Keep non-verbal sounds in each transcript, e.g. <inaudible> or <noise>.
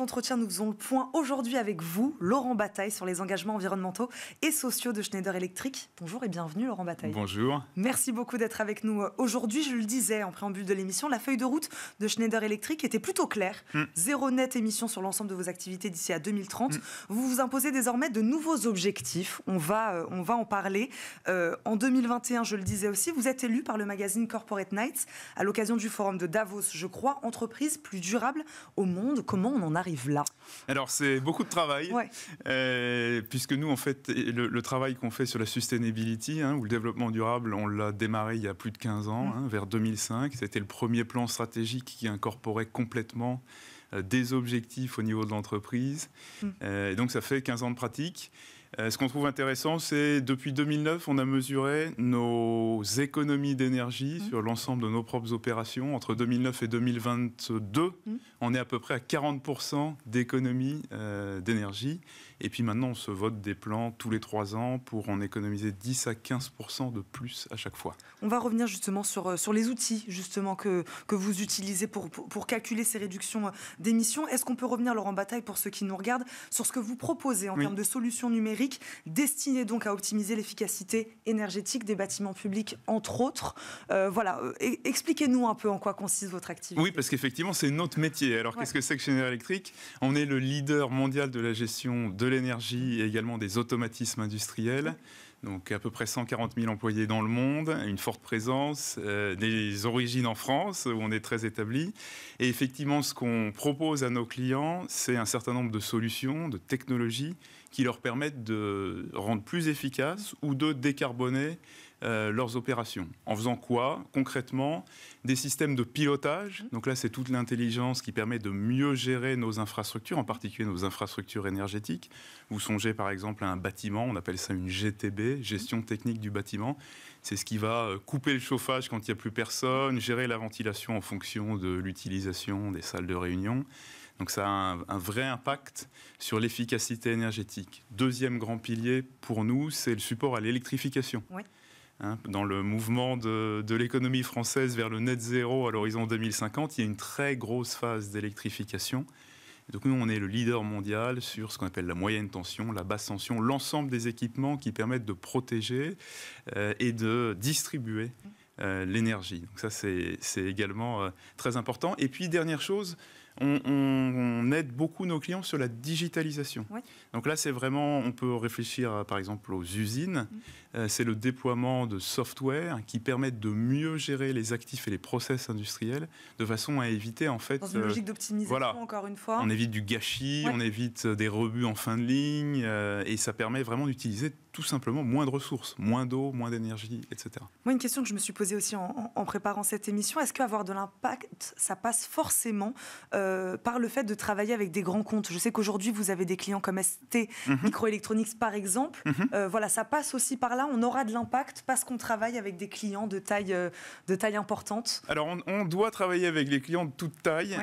entretien, nous faisons le point aujourd'hui avec vous, Laurent Bataille, sur les engagements environnementaux et sociaux de Schneider Electric. Bonjour et bienvenue, Laurent Bataille. Bonjour. Merci beaucoup d'être avec nous euh, aujourd'hui. Je le disais en préambule de l'émission, la feuille de route de Schneider Electric était plutôt claire. Hmm. Zéro net émission sur l'ensemble de vos activités d'ici à 2030. Hmm. Vous vous imposez désormais de nouveaux objectifs. On va, euh, on va en parler. Euh, en 2021, je le disais aussi, vous êtes élu par le magazine Corporate Nights à l'occasion du forum de Davos, je crois, entreprise plus durable au monde. Comment on en a arrive là Alors c'est beaucoup de travail, euh, puisque nous en fait le, travail qu'on fait sur la sustainability hein, ou le développement durable, on l'a démarré il y a plus de 15 ans, mm. hein, vers 2005. C'était le premier plan stratégique qui incorporait complètement euh, des objectifs au niveau de l'entreprise. Mm. Euh, donc ça fait 15 ans de pratique. Euh, ce qu'on trouve intéressant, c'est depuis 2009, on a mesuré nos économies d'énergie mmh. sur l'ensemble de nos propres opérations. Entre 2009 et 2022, mmh. on est à peu près à 40% d'économies euh, d'énergie. Et puis maintenant, on se vote des plans tous les trois ans pour en économiser 10 à 15 de plus à chaque fois. On va revenir justement sur, euh, sur les outils justement que, que vous utilisez pour, pour, calculer ces réductions euh, d'émissions. Est-ce qu'on peut revenir, Laurent Bataille, pour ceux qui nous regardent, sur ce que vous proposez en termes de solutions numériques destinées donc à optimiser l'efficacité énergétique des bâtiments publics, entre autres euh, Voilà, e-, expliquez-nous un peu en quoi consiste votre activité. Oui, parce qu'effectivement, c'est notre métier. Alors, qu'est-ce que c'est que General Electric On est le leader mondial de la gestion de l'énergie et également des automatismes industriels. Donc à peu près 140 000 employés dans le monde, une forte présence, euh, des origines en France où on est très établi. Et effectivement, ce qu'on propose à nos clients, c'est un certain nombre de solutions, de technologies qui leur permettent de rendre plus efficaces ou de décarboner euh, leurs opérations. En faisant quoi Concrètement, des systèmes de pilotage. Donc là, c'est toute l'intelligence qui permet de mieux gérer nos infrastructures, en particulier nos infrastructures énergétiques. Vous songez par exemple à un bâtiment, on appelle ça une GTB, gestion technique du bâtiment. C'est ce qui va euh, couper le chauffage quand il n'y a plus personne, gérer la ventilation en fonction de l'utilisation des salles de réunion. Donc ça a un, un vrai impact sur l'efficacité énergétique. Deuxième grand pilier pour nous, c'est le support à l'électrification. Hein, dans le mouvement de, l'économie française vers le net zéro à l'horizon 2050, il y a une très grosse phase d'électrification. Donc nous, on est le leader mondial sur ce qu'on appelle la moyenne tension, la basse tension, l'ensemble des équipements qui permettent de protéger euh, et de distribuer euh, l'énergie. Donc ça, c'est également euh, très important. Et puis, dernière chose, on, aide beaucoup nos clients sur la digitalisation. Donc là, c'est vraiment, on peut réfléchir euh, par exemple aux usines. Mm. Euh, c'est le déploiement de software qui permettent de mieux gérer les actifs et les process industriels de façon à éviter en fait. Dans une euh, logique d'optimisation, encore une fois. On évite du gâchis, on évite des rebuts en fin de ligne et ça permet vraiment d'utiliser tout simplement moins de ressources, moins d'eau, moins d'énergie, etc. Moi, une question que je me suis posée aussi en, préparant cette émission, est-ce qu'avoir de l'impact, ça passe forcément euh, par le fait de travailler avec des grands comptes Je sais qu'aujourd'hui, vous avez des clients comme ST mhm. Microelectronics, par exemple. Mhm. Euh, voilà, ça passe aussi par là. On aura de l'impact parce qu'on travaille avec des clients de taille, euh, de taille importante. Alors, on, doit travailler avec les clients de toute taille.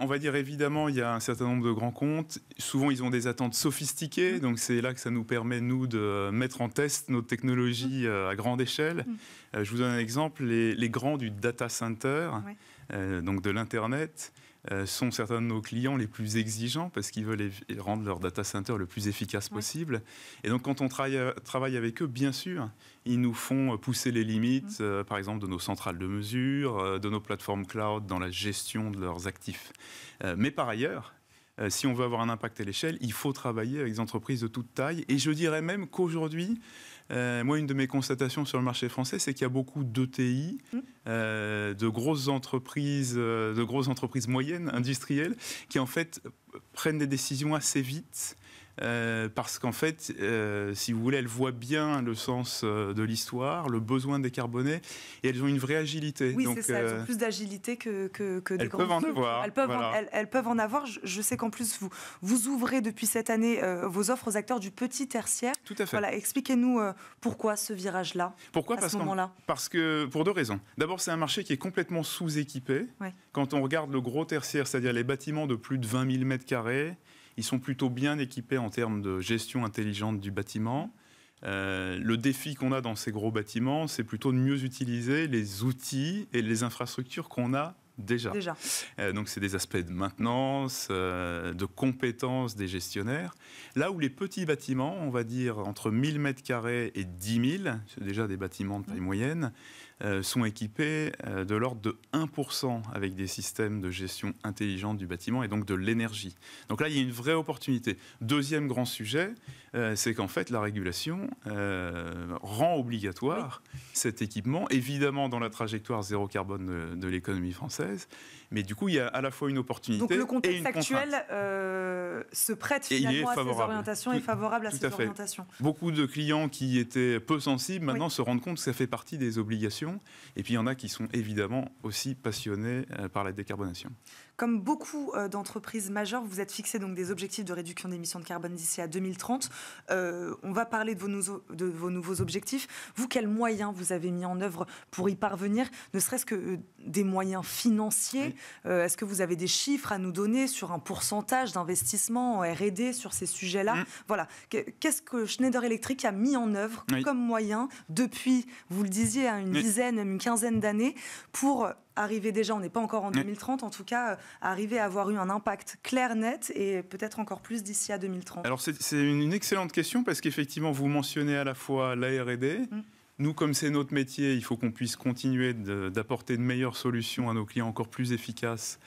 on va dire, évidemment, il y a un certain nombre de grands comptes. Souvent, ils ont des attentes sophistiquées. Mhm. Donc, c'est là que ça nous permet, nous, de mettre en test nos technologies mm. euh, à grande échelle. Mm. Euh, je vous donne un exemple, les, grands du data center, euh, donc de l'Internet, sont certains de nos clients les plus exigeants parce qu'ils veulent rendre leur data center le plus efficace possible. Et donc, quand on travaille, avec eux, bien sûr, ils nous font pousser les limites, mm. par exemple, de nos centrales de mesure, de nos plateformes cloud dans la gestion de leurs actifs. mais par ailleurs, euh, si on veut avoir un impact à l'échelle, il faut travailler avec des entreprises de toute taille. Et je dirais même qu'aujourd'hui, euh, moi, une de mes constatations sur le marché français, c'est qu'il y a beaucoup d'ETI, mmh. euh, de grosses entreprises, de grosses entreprises moyennes, industrielles, qui en fait prennent des décisions assez vite euh, parce qu'en fait, euh, si vous voulez, elles voient bien le sens euh, de l'histoire, le besoin de décarboner, et elles ont une vraie agilité. Oui, c'est ça, elles ont plus d'agilité que, des Elles peuvent en avoir. Elles peuvent, en, avoir. Je, sais qu'en plus, vous, vous ouvrez depuis cette année vos offres aux acteurs du petit tertiaire. Tout à fait. Voilà, expliquez-nous pourquoi ce virage-là, à ce moment-là. Parce que, pour deux raisons. D'abord, c'est un marché qui est complètement sous-équipé. Quand on regarde le gros tertiaire, c'est-à-dire les bâtiments de plus de 20 000 mètres carrés, ils sont plutôt bien équipés en termes de gestion intelligente du bâtiment. Euh, le défi qu'on a dans ces gros bâtiments, c'est plutôt de mieux utiliser les outils et les infrastructures qu'on a déjà. Euh, donc c'est des aspects de maintenance, euh, de compétences des gestionnaires. Là où les petits bâtiments, on va dire entre 1000 m2 et 10 000, c'est déjà des bâtiments de taille mmh. moyenne, euh, sont équipés euh, de l'ordre de 1% avec des systèmes de gestion intelligente du bâtiment et donc de l'énergie. Donc là, il y a une vraie opportunité. Deuxième grand sujet, euh, c'est qu'en fait, la régulation rend obligatoire cet équipement, évidemment dans la trajectoire zéro carbone de, l'économie française, mais du coup, il y a à la fois une opportunité. Donc le contexte actuel euh, se prête finalement à ces orientations et favorable à ces orientations. Beaucoup de clients qui étaient peu sensibles maintenant se rendent compte que ça fait partie des obligations. Et puis il y en a qui sont évidemment aussi passionnés euh, par la décarbonation. Comme beaucoup euh, d'entreprises majeures, vous êtes fixé donc des objectifs de réduction d'émissions de carbone d'ici à 2030. on va parler de vos, de vos nouveaux objectifs. Vous, quels moyens vous avez mis en œuvre pour y parvenir, ne serait-ce que des moyens financiers euh, est-ce que vous avez des chiffres à nous donner sur un pourcentage d'investissement en R&D sur ces sujets-là mm. Voilà. Qu'est-ce que Schneider Electric a mis en œuvre comme moyen depuis, vous le disiez, hein, une dizaine, une quinzaine d'années pour arriver déjà, on n'est pas encore en 2030, en tout cas, euh, arriver à avoir eu un impact clair, net et peut-être encore plus d'ici à 2030 Alors c'est une excellente question parce qu'effectivement, vous mentionnez à la fois la RD. Nous, comme c'est notre métier, il faut qu'on puisse continuer d'apporter de, meilleures solutions à nos clients encore plus efficaces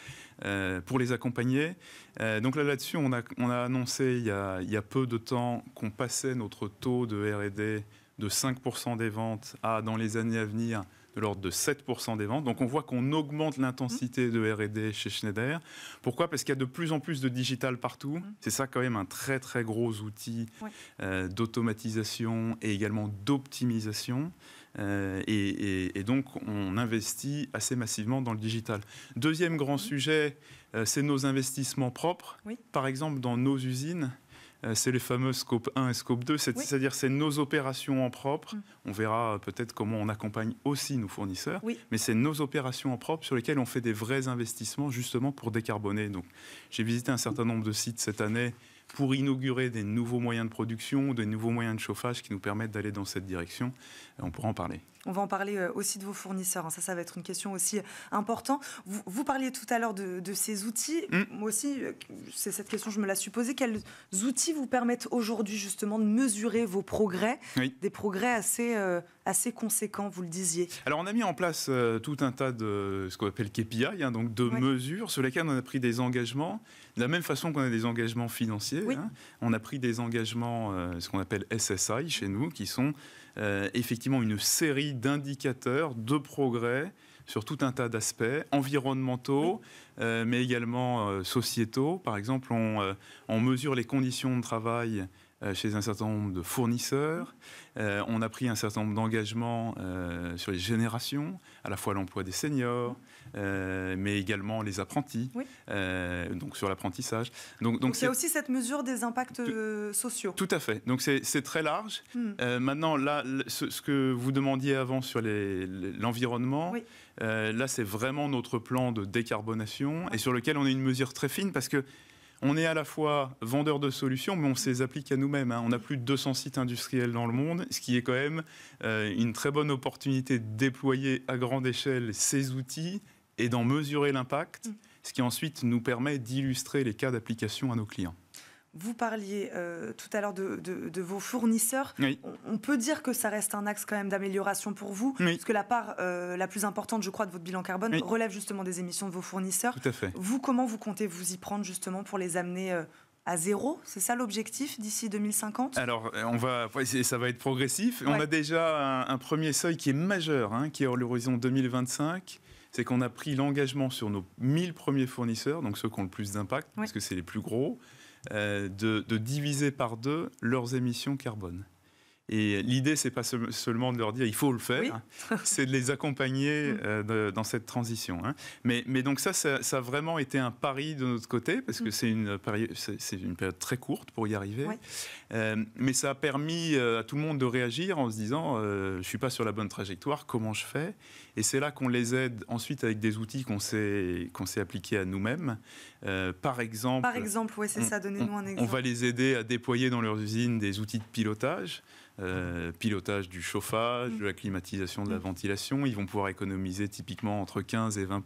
euh, pour les accompagner. Euh, donc là, là-dessus, on a, annoncé il y a, il y a peu de temps qu'on passait notre taux de RD de 5% des ventes à, dans les années à venir, de l'ordre de 7% des ventes. Donc on voit qu'on augmente l'intensité de RD chez Schneider. Pourquoi Parce qu'il y a de plus en plus de digital partout. Mm. C'est ça quand même un très très gros outil euh, d'automatisation et également d'optimisation. Euh, et, donc, on investit assez massivement dans le digital. Deuxième grand mm. sujet, euh, c'est nos investissements propres. Par exemple, dans nos usines, euh, c'est les fameux scope 1 et scope 2, c'est-à-dire c'est nos opérations en propre. Mm. On verra euh, peut-être comment on accompagne aussi nos fournisseurs, mais c'est nos opérations en propre sur lesquelles on fait des vrais investissements justement pour décarboner. Donc j'ai visité un certain nombre de sites cette année pour inaugurer des nouveaux moyens de production, des nouveaux moyens de chauffage qui nous permettent d'aller dans cette direction. On pourra en parler. On va en parler euh, aussi de vos fournisseurs. Hein. Ça, ça va être une question aussi importante. Vous, parliez tout à l'heure de, ces outils. Hmm. Moi aussi, euh, c'est cette question, je me la posée. Quels outils vous permettent aujourd'hui justement de mesurer vos progrès Des progrès assez... Euh, assez conséquent, vous le disiez. Alors on a mis en place euh, tout un tas de ce qu'on appelle KPI, hein, donc de mesures sur lesquelles on a pris des engagements, de la même façon qu'on a des engagements financiers. Hein. on a pris des engagements, euh, ce qu'on appelle SSI chez nous, qui sont euh, effectivement une série d'indicateurs de progrès sur tout un tas d'aspects environnementaux, mais également sociétaux. Par exemple, on, on, mesure les conditions de travail euh, chez un certain nombre de fournisseurs. Euh, on a pris un certain nombre d'engagements euh, sur les générations, à la fois l'emploi des seniors, mais également les apprentis, donc sur l'apprentissage. Donc, donc, il y a aussi cette mesure des impacts sociaux. Tout à fait. Donc c'est très large. Hmm. maintenant, là, ce, que vous demandiez avant sur l'environnement, là c'est vraiment notre plan de décarbonation et sur lequel on a une mesure très fine parce que on est à la fois vendeur de solutions, mais on s'applique applique à nous-mêmes. Hein. On a plus de 200 sites industriels dans le monde, ce qui est quand même euh, une très bonne opportunité de déployer à grande échelle ces outils et d'en mesurer l'impact, mm. ce qui ensuite nous permet d'illustrer les cas d'application à nos clients. Vous parliez euh, tout à l'heure de, vos fournisseurs. On, peut dire que ça reste un axe quand même d'amélioration pour vous, parce que la part euh, la plus importante, je crois, de votre bilan carbone relève justement des émissions de vos fournisseurs. Tout à fait. Vous, comment vous comptez vous y prendre justement pour les amener euh, à zéro C'est ça l'objectif d'ici 2050 Alors, on va, ça va être progressif. On a déjà un, premier seuil qui est majeur, hein, qui est hors l'horizon 2025 c'est qu'on a pris l'engagement sur nos 1000 premiers fournisseurs, donc ceux qui ont le plus d'impact, parce que c'est les plus gros, euh, de, diviser par deux leurs émissions carbone. Et l'idée, c'est pas seulement de leur dire il faut le faire, hein. <laughs> c'est de les accompagner mm. euh, dans cette transition. Hein. Mais, donc ça, ça, a vraiment été un pari de notre côté parce que mm. c'est une, période très courte pour y arriver. Euh, mais ça a permis euh, à tout le monde de réagir en se disant je suis pas sur la bonne trajectoire, comment je fais Et c'est là qu'on les aide ensuite avec des outils qu'on s'est qu'on s'est appliqués à nous-mêmes. par exemple. Par exemple, c'est mm. ça. Donnez-nous un exemple. On va les aider à déployer dans leurs usines des outils de pilotage. Euh, pilotage du chauffage, de la climatisation, de la ventilation. Ils vont pouvoir économiser typiquement entre 15 et 20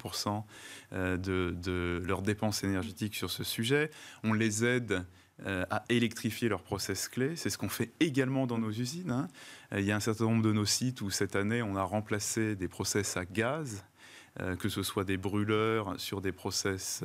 euh, de, leurs dépenses énergétiques sur ce sujet. On les aide euh, à électrifier leurs process clés. C'est ce qu'on fait également dans nos usines. Hein. Il y a un certain nombre de nos sites où cette année, on a remplacé des process à gaz, que ce soit des brûleurs sur des process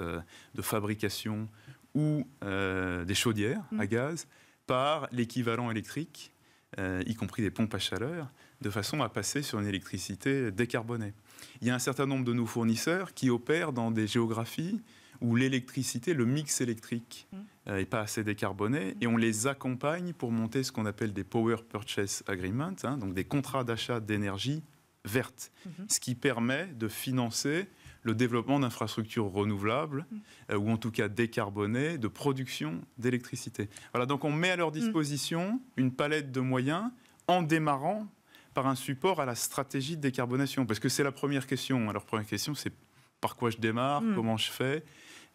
de fabrication ou des chaudières à mmh. gaz, par l'équivalent électrique euh, y compris des pompes à chaleur, de façon à passer sur une électricité décarbonée. Il y a un certain nombre de nos fournisseurs qui opèrent dans des géographies où l'électricité, le mix électrique n'est mm. euh, pas assez décarboné, mm. et on les accompagne pour monter ce qu'on appelle des Power Purchase Agreements, hein, donc des contrats d'achat d'énergie verte, mm-hmm. ce qui permet de financer le développement d'infrastructures renouvelables, mm. euh, ou en tout cas décarbonées, de production d'électricité. Voilà, donc on met à leur mm. disposition une palette de moyens en démarrant par un support à la stratégie de décarbonation Parce que c'est la première question. Alors, première question, c'est par quoi je démarre, mm. comment je fais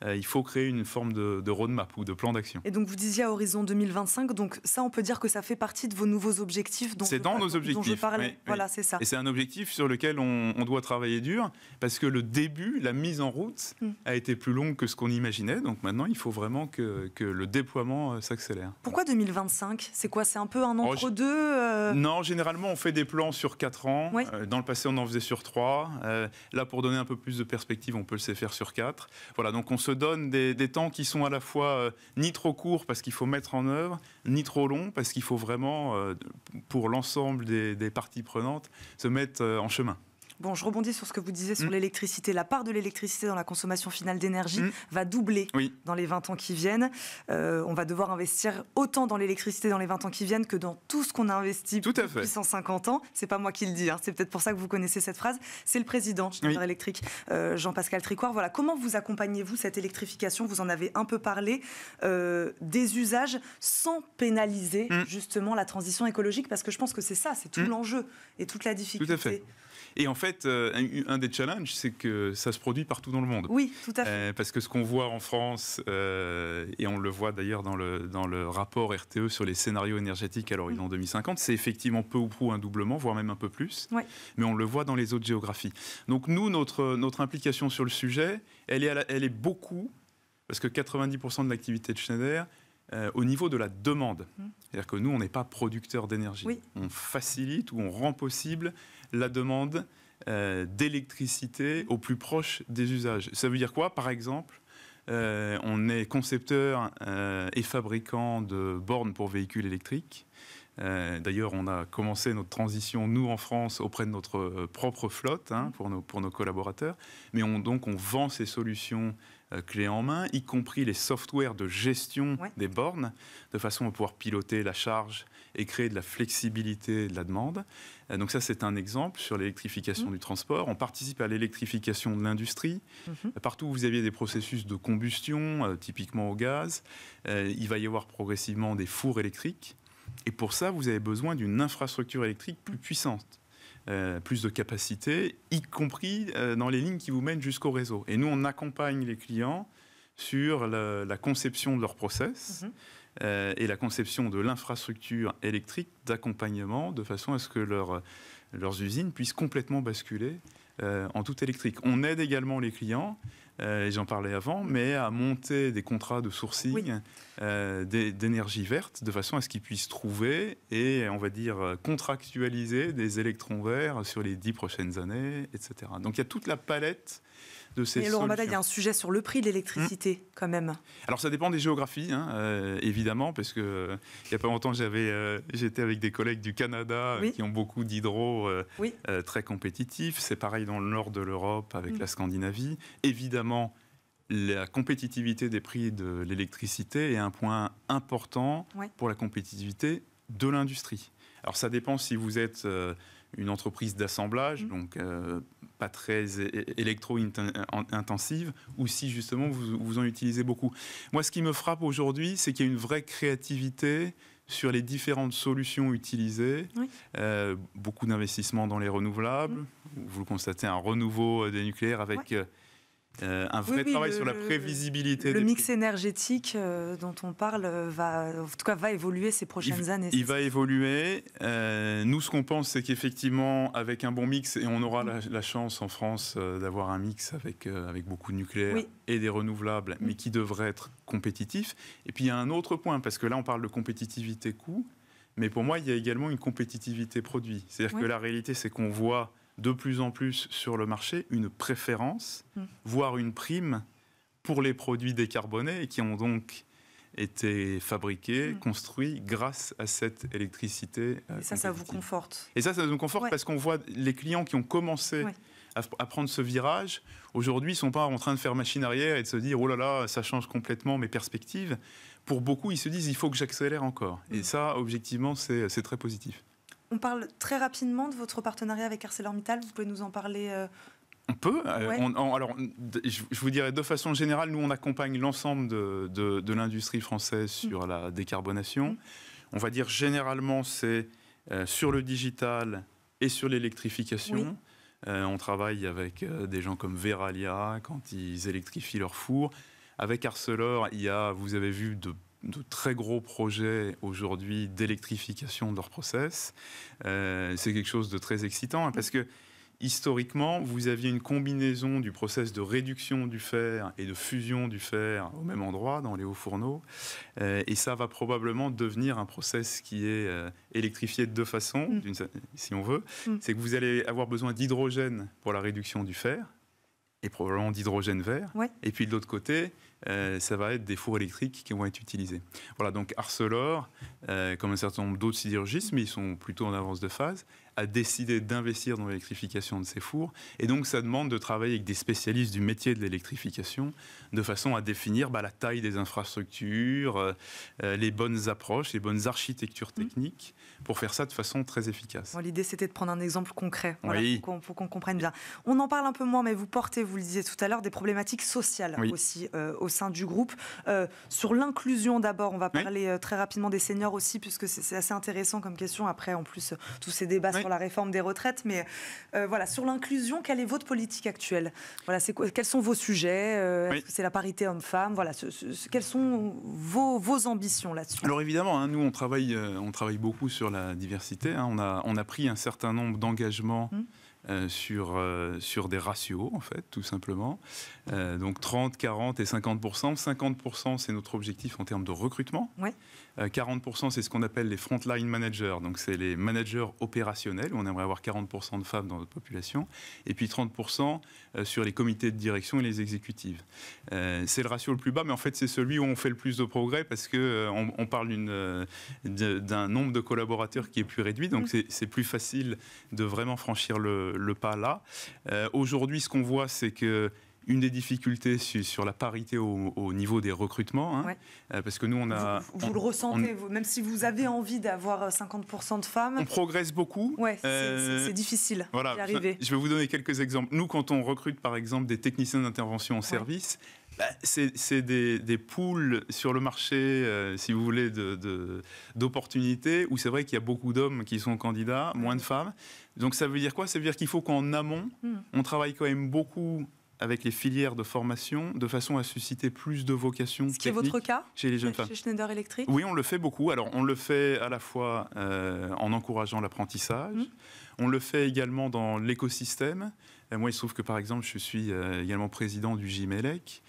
euh, il faut créer une forme de, roadmap ou de plan d'action. Et donc vous disiez à horizon 2025, donc ça on peut dire que ça fait partie de vos nouveaux objectifs. C'est dans nos objectifs. Voilà, c'est ça. Et c'est un objectif sur lequel on, doit travailler dur parce que le début, la mise en route, mm. a été plus longue que ce qu'on imaginait. Donc maintenant, il faut vraiment que, que le déploiement euh, s'accélère. Pourquoi 2025 C'est quoi C'est un peu un oh, entre-deux euh Non, généralement on fait des plans sur 4 ans. Dans le passé, on en faisait sur 3. Là, pour donner un peu plus de perspective, on peut le faire sur 4. Voilà, donc on se donne des, temps qui sont à la fois euh, ni trop courts parce qu'il faut mettre en œuvre, ni trop longs parce qu'il faut vraiment, euh, pour l'ensemble des, parties prenantes, se mettre euh, en chemin. Bon, je rebondis sur ce que vous disiez sur mm. l'électricité. La part de l'électricité dans la consommation finale d'énergie mm. va doubler dans les 20 ans qui viennent. Euh, on va devoir investir autant dans l'électricité dans les 20 ans qui viennent que dans tout ce qu'on a investi depuis 150 ans. C'est pas moi qui le dis, hein. c'est peut-être pour ça que vous connaissez cette phrase. C'est le président du oui. Électrique, euh, Jean-Pascal Tricouard. Voilà, comment vous accompagnez-vous cette électrification Vous en avez un peu parlé euh, des usages sans pénaliser mm. justement la transition écologique parce que je pense que c'est ça, c'est tout l'enjeu et toute la difficulté. Tout et en fait, euh, un, des challenges, c'est que ça se produit partout dans le monde. Oui, tout à fait. Euh, parce que ce qu'on voit en France, euh, et on le voit d'ailleurs dans le, dans le rapport RTE sur les scénarios énergétiques à l'horizon 2050, mm. c'est effectivement peu ou prou un doublement, voire même un peu plus. Mais on le voit dans les autres géographies. Donc nous, notre, notre implication sur le sujet, elle est, elle est beaucoup, parce que 90% de l'activité de Schneider, au niveau de la demande. Mm. C'est-à-dire que nous, on n'est pas producteur d'énergie. On facilite ou on rend possible la demande euh, d'électricité au plus proche des usages. Ça veut dire quoi Par exemple, euh, on est concepteur euh, et fabricant de bornes pour véhicules électriques. Euh, d'ailleurs, on a commencé notre transition, nous en France, auprès de notre euh, propre flotte hein, pour, nos, collaborateurs. Mais on, donc, on vend ces solutions euh, clés en main, y compris les softwares de gestion des bornes, de façon à pouvoir piloter la charge et créer de la flexibilité de la demande. donc ça, c'est un exemple sur l'électrification mmh. du transport. On participe à l'électrification de l'industrie. Mmh partout où vous aviez des processus de combustion, typiquement au gaz, il va y avoir progressivement des fours électriques et pour ça, vous avez besoin d'une infrastructure électrique plus puissante. Euh, plus de capacité, y compris euh, dans les lignes qui vous mènent jusqu'au réseau. Et nous, on accompagne les clients sur la, conception de leur process mhm. euh, et la conception de l'infrastructure électrique d'accompagnement de façon à ce que leurs usines puissent complètement basculer en tout électrique. On aide également les clients euh, et j'en parlais avant, mais à monter des contrats de sourcing euh, d'énergie verte de façon à ce qu'ils puissent trouver et, on va dire, euh, contractualiser des électrons verts sur les dix prochaines années, etc. Donc il y a toute la palette de ces Et Laurent là il y a un sujet sur le prix de l'électricité, mmh. quand même. Alors, ça dépend des géographies, hein, évidemment, parce que il n'y a pas longtemps, j'avais, j'étais avec des collègues du Canada qui ont beaucoup d'hydro très compétitifs. C'est pareil dans le nord de l'Europe avec mmh. la Scandinavie. Évidemment, la compétitivité des prix de l'électricité est un point important pour la compétitivité de l'industrie. Alors ça dépend si vous êtes euh, une entreprise d'assemblage, mm. donc euh, pas très électro-intensive, ou si justement vous, en utilisez beaucoup. Moi, ce qui me frappe aujourd'hui, c'est qu'il y a une vraie créativité sur les différentes solutions utilisées. Euh, beaucoup d'investissements dans les renouvelables. Mm. Vous le constatez, un renouveau des nucléaires avec... Euh, un vrai travail sur la prévisibilité. Le, mix énergétique euh, dont on parle euh, va, en tout cas, va évoluer ces prochaines années. Il va évoluer. nous, ce qu'on pense, c'est qu'effectivement, avec un bon mix, et on aura la, chance en France d'avoir un mix avec, avec beaucoup de nucléaire et des renouvelables, mais qui devrait être compétitif. Et puis, il y a un autre point, parce que là, on parle de compétitivité coût, mais pour moi, il y a également une compétitivité produit. C'est-à-dire que la réalité, c'est qu'on voit de plus en plus sur le marché une préférence, hmm. voire une prime pour les produits décarbonés qui ont donc été fabriqués, hmm. construits grâce à cette électricité. Euh, et ça, ça vous conforte. Et ça, ça nous conforte parce qu'on voit les clients qui ont commencé à, prendre ce virage, aujourd'hui, ils ne sont pas en train de faire machine arrière et de se dire, oh là là, ça change complètement mes perspectives. Pour beaucoup, ils se disent, il faut que j'accélère encore. Et hmm. ça, objectivement, c'est très positif. On parle très rapidement de votre partenariat avec ArcelorMittal. Vous pouvez nous en parler euh, On peut. Euh, alors, je, vous dirais de façon générale, nous, on accompagne l'ensemble de, l'industrie française mm. sur la décarbonation. Mm. On va dire généralement, c'est euh, sur le digital et sur l'électrification. on travaille avec des gens comme Veralia quand ils électrifient leurs fours. Avec Arcelor, il y a, vous avez vu, de de très gros projets aujourd'hui d'électrification de leur process. Euh, c'est quelque chose de très excitant hein, parce que historiquement, vous aviez une combinaison du process de réduction du fer et de fusion du fer au même endroit, dans les hauts fourneaux. Euh, et ça va probablement devenir un process qui est euh, électrifié de deux façons, mm. si on veut. Mm. C'est que vous allez avoir besoin d'hydrogène pour la réduction du fer et probablement d'hydrogène vert. Et puis de l'autre côté, euh, ça va être des fours électriques qui vont être utilisés. Voilà, donc Arcelor, euh, comme un certain nombre d'autres sidérurgistes, mais ils sont plutôt en avance de phase, a décidé d'investir dans l'électrification de ses fours. Et donc, ça demande de travailler avec des spécialistes du métier de l'électrification, de façon à définir bah, la taille des infrastructures, euh, euh, les bonnes approches, les bonnes architectures mmh. techniques, pour faire ça de façon très efficace. L'idée, c'était de prendre un exemple concret, voilà, pour, qu'on, comprenne bien. On en parle un peu moins, mais vous portez, vous le disiez tout à l'heure, des problématiques sociales aussi euh, au sein du groupe. sur l'inclusion d'abord, on va parler très rapidement des seniors aussi, puisque c'est, assez intéressant comme question. Après, en plus, tous ces débats la réforme des retraites, mais euh, voilà, sur l'inclusion, quelle est votre politique actuelle Voilà, c'est quels sont vos sujets euh, C'est la parité homme-femme. Voilà, quels quelles sont vos, vos ambitions là-dessus Alors évidemment, hein, nous on travaille, euh, on travaille beaucoup sur la diversité. Hein. on a on a pris un certain nombre d'engagements. Hum. Euh, sur, euh, sur des ratios, en fait, tout simplement. Euh, donc 30, 40 et 50 50 c'est notre objectif en termes de recrutement. 40 c'est ce qu'on appelle les frontline managers, donc c'est les managers opérationnels, on aimerait avoir 40 de femmes dans notre population. Et puis 30 euh, sur les comités de direction et les exécutives. Euh, c'est le ratio le plus bas, mais en fait c'est celui où on fait le plus de progrès parce qu'on euh, on parle d'un nombre de collaborateurs qui est plus réduit, donc mm. c'est plus facile de vraiment franchir le pas là. Aujourd'hui, ce qu'on voit, c'est que une des difficultés sur, la parité au, niveau des recrutements, hein, euh, parce que nous, on a... Vous, le ressentez, même si vous avez envie d'avoir 50% euh, de femmes. On progresse beaucoup. Ouais, c'est euh, difficile voilà, d'y arriver. Je, vais vous donner quelques exemples. Nous, quand on recrute, par exemple, des techniciens d'intervention en service, bah, c'est des, poules sur le marché, si vous voulez, d'opportunités, de, d'opportunités où c'est vrai qu'il y a beaucoup d'hommes qui sont candidats, moins de femmes. Donc ça veut dire quoi Ça veut dire qu'il faut qu'en amont, hmm. on travaille quand même beaucoup avec les filières de formation de façon à susciter plus de vocations. Ce qui est votre cas chez les jeunes femmes. Chez Schneider Electric Oui, on le fait beaucoup. Alors, on le fait à la fois euh, en encourageant l'apprentissage, mmh. on le fait également dans l'écosystème. Euh, moi, il se trouve que, par exemple, je suis euh, également président du GIMELEC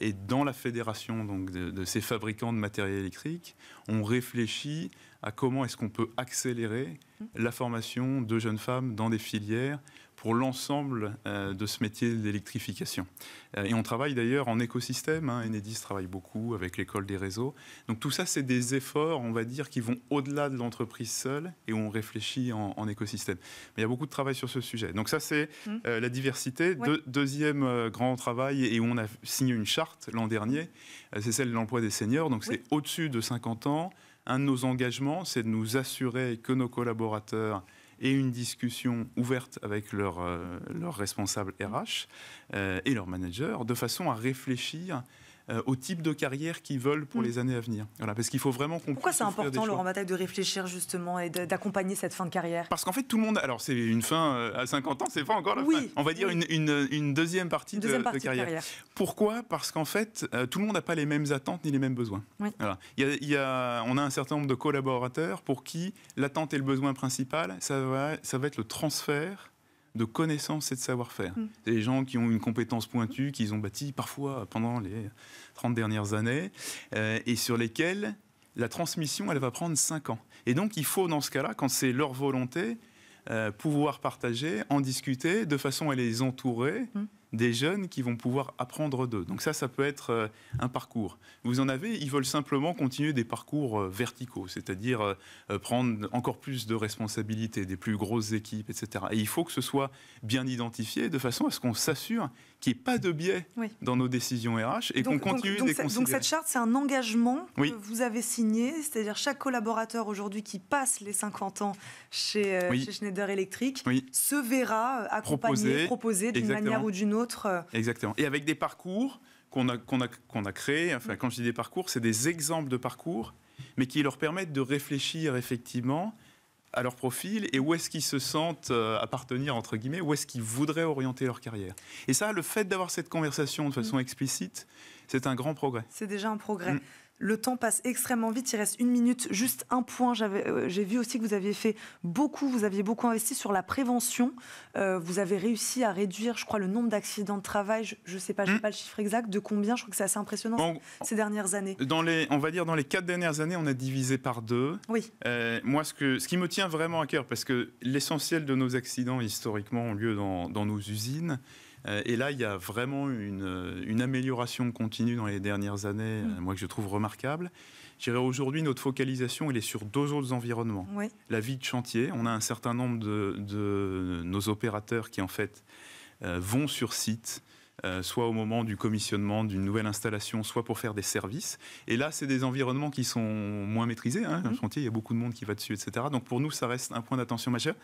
et dans la fédération donc, de, ces fabricants de matériel électrique, on réfléchit à comment est-ce qu'on peut accélérer mmh. la formation de jeunes femmes dans des filières pour l'ensemble euh, de ce métier d'électrification. Euh, et on travaille d'ailleurs en écosystème. Hein. Enedis travaille beaucoup avec l'école des réseaux. Donc tout ça, c'est des efforts, on va dire, qui vont au-delà de l'entreprise seule et où on réfléchit en, écosystème. Mais il y a beaucoup de travail sur ce sujet. Donc ça, c'est mmh. euh, la diversité. deuxième grand travail, et où on a signé une charte l'an dernier, c'est celle de l'emploi des seniors. Donc c'est au-dessus de 50 ans. Un de nos engagements, c'est de nous assurer que nos collaborateurs et une discussion ouverte avec leurs leur euh, responsables RH euh, et leurs managers de façon à réfléchir euh, au type de carrière qu'ils veulent pour mm. les années à venir. parce qu'il faut vraiment qu'on Pourquoi c'est important, Laurent Bataille, de réfléchir justement et d'accompagner cette fin de carrière Parce qu'en fait, tout le monde. Alors, c'est une fin euh, à 50 ans, c'est pas encore la fin. On va dire une, deuxième partie, de, carrière. Pourquoi Parce qu'en fait, euh, tout le monde n'a pas les mêmes attentes ni les mêmes besoins. Il on a un certain nombre de collaborateurs pour qui l'attente et le besoin principal, ça va, ça va être le transfert de connaissances et de savoir-faire. Mm. des gens qui ont une compétence pointue, qu'ils ont bâtie parfois pendant les 30 dernières années, euh, et sur lesquels la transmission, elle va prendre 5 ans. Et donc, il faut, dans ce cas-là, quand c'est leur volonté, euh, pouvoir partager, en discuter, de façon à les entourer. Mm des jeunes qui vont pouvoir apprendre d'eux. Donc ça, ça peut être euh, un parcours. Vous en avez, ils veulent simplement continuer des parcours euh, verticaux, c'est-à-dire euh, prendre encore plus de responsabilités, des plus grosses équipes, etc. Et il faut que ce soit bien identifié de façon à ce qu'on s'assure qu'il n'y ait pas de biais dans nos décisions RH et qu'on continue donc, donc, donc cette charte, c'est un engagement que vous avez signé, c'est-à-dire chaque collaborateur aujourd'hui qui passe les 50 ans chez, Schneider Electric se verra accompagné, proposé, proposé d'une manière ou d'une autre euh. Exactement. Et avec des parcours qu'on a, qu'on a, créés, enfin, mm. quand je dis des parcours, c'est des exemples de parcours, mais qui leur permettent de réfléchir effectivement à leur profil et où est-ce qu'ils se sentent euh, appartenir, entre guillemets, où est-ce qu'ils voudraient orienter leur carrière. Et ça, le fait d'avoir cette conversation de mm. façon explicite, c'est un grand progrès. C'est déjà un progrès. Mm. Le temps passe extrêmement vite. Il reste une minute. Juste un point. Euh, j'ai vu aussi que vous aviez fait beaucoup. Vous aviez beaucoup investi sur la prévention. Euh, vous avez réussi à réduire, je crois, le nombre d'accidents de travail. Je ne sais pas, je n'ai hmm. pas le chiffre exact. De combien Je crois que c'est assez impressionnant ces dernières années. Dans les, on va dire dans les quatre dernières années, on a divisé par deux. Oui. Euh, moi, ce, que, ce qui me tient vraiment à cœur, parce que l'essentiel de nos accidents historiquement ont lieu dans nos usines. Euh, et là, il y a vraiment une, amélioration continue dans les dernières années, mm. euh, moi que je trouve remarquable. J'irai aujourd'hui, notre focalisation, elle est sur deux autres environnements. La vie de chantier, on a un certain nombre de, de nos opérateurs qui en fait euh, vont sur site euh, soit au moment du commissionnement d'une nouvelle installation, soit pour faire des services. Et là, c'est des environnements qui sont moins maîtrisés. Hein, mhm. il y a beaucoup de monde qui va dessus, etc. Donc pour nous, ça reste un point d'attention majeur.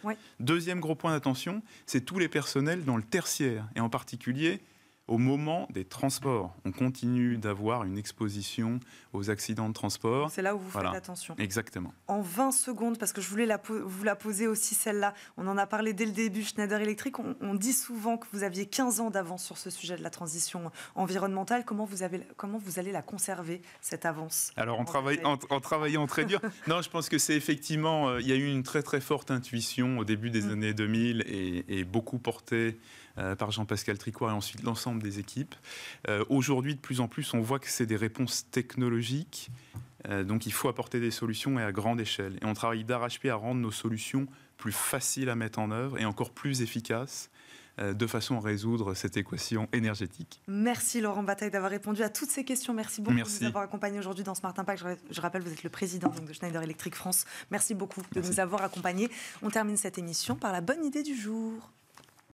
Deuxième gros point d'attention, c'est tous les personnels dans le tertiaire, et en particulier au moment des transports, on continue d'avoir une exposition aux accidents de transport. C'est là où vous faites attention. Exactement. En 20 secondes, parce que je voulais vous la poser aussi celle-là, on en a parlé dès le début, Schneider Electric, on, dit souvent que vous aviez 15 ans d'avance sur ce sujet de la transition environnementale. Comment vous, avez, comment vous allez la conserver, cette avance Alors, en, travaille, en, travaillant très dur. <laughs> non, je pense que c'est effectivement, euh, il y a eu une très très forte intuition au début des mm. années 2000 et, et beaucoup porté euh, par Jean-Pascal Tricoire et ensuite l'ensemble des équipes. Euh, aujourd'hui, de plus en plus, on voit que c'est des réponses technologiques. Euh, donc il faut apporter des solutions et à grande échelle. Et on travaille d'arrache-pied à rendre nos solutions plus faciles à mettre en œuvre et encore plus efficaces de façon à résoudre cette équation énergétique. Merci Laurent Bataille d'avoir répondu à toutes ces questions. Merci beaucoup de nous avoir accompagnés aujourd'hui dans Smart Impact. Je rappelle, vous êtes le président de Schneider Electric France. Merci beaucoup de nous avoir accompagnés. On termine cette émission par la bonne idée du jour.